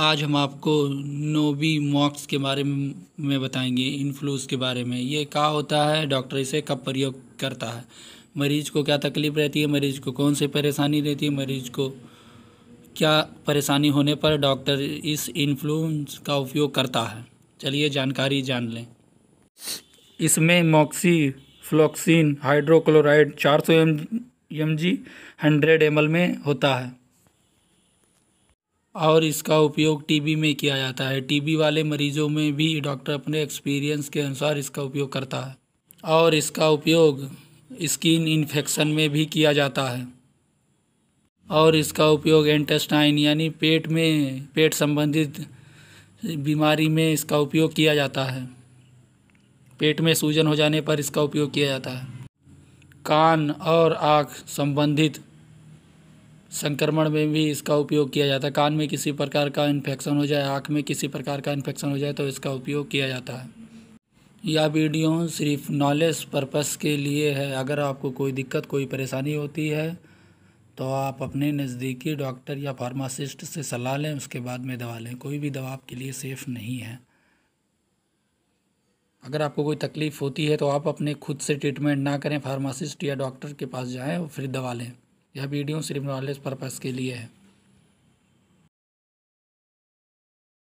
आज हम आपको नोबी मॉक्स के बारे में बताएंगे इन्फ्लूस के बारे में ये क्या होता है डॉक्टर इसे कब प्रयोग करता है मरीज को क्या तकलीफ़ रहती है मरीज को कौन सी परेशानी रहती है मरीज को क्या परेशानी होने पर डॉक्टर इस इन्फ्लुएंस का उपयोग करता है चलिए जानकारी जान लें इसमें मॉक्सी फ्लोक्सिन हाइड्रोक्लोराइड 400 सौ एम जी हंड्रेड एम में होता है और इसका उपयोग टीबी में किया जाता है टीबी वाले मरीजों में भी डॉक्टर अपने एक्सपीरियंस के अनुसार इसका उपयोग करता है और इसका उपयोग स्किन इन्फेक्शन में भी किया जाता है और इसका उपयोग एंटेस्टाइन यानी पेट में पेट संबंधित बीमारी में इसका उपयोग किया जाता है पेट में सूजन हो जाने पर इसका उपयोग किया जाता है कान और आँख संबंधित संक्रमण में भी इसका उपयोग किया जाता है कान में किसी प्रकार का इन्फेक्शन हो जाए आँख में किसी प्रकार का इन्फेक्शन हो जाए तो इसका उपयोग किया जाता है यह वीडियो सिर्फ नॉलेज पर्पस के लिए है अगर आपको कोई दिक्कत कोई परेशानी होती है तो आप अपने नज़दीकी डॉक्टर या फार्मासिस्ट से सलाह लें उसके बाद में दवा लें कोई भी दवा आपके लिए सेफ़ नहीं है अगर आपको कोई तकलीफ़ होती है तो आप अपने खुद से ट्रीटमेंट ना करें फार्मासिस्ट या डॉक्टर के पास जाएं और फिर दवा लें यह वीडियो सिर्फ नॉलेज पर्पज़ के लिए है